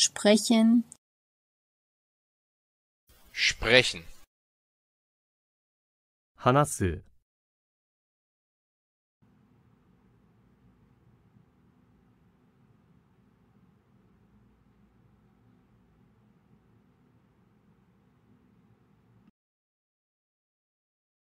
sprechen sprechen 話す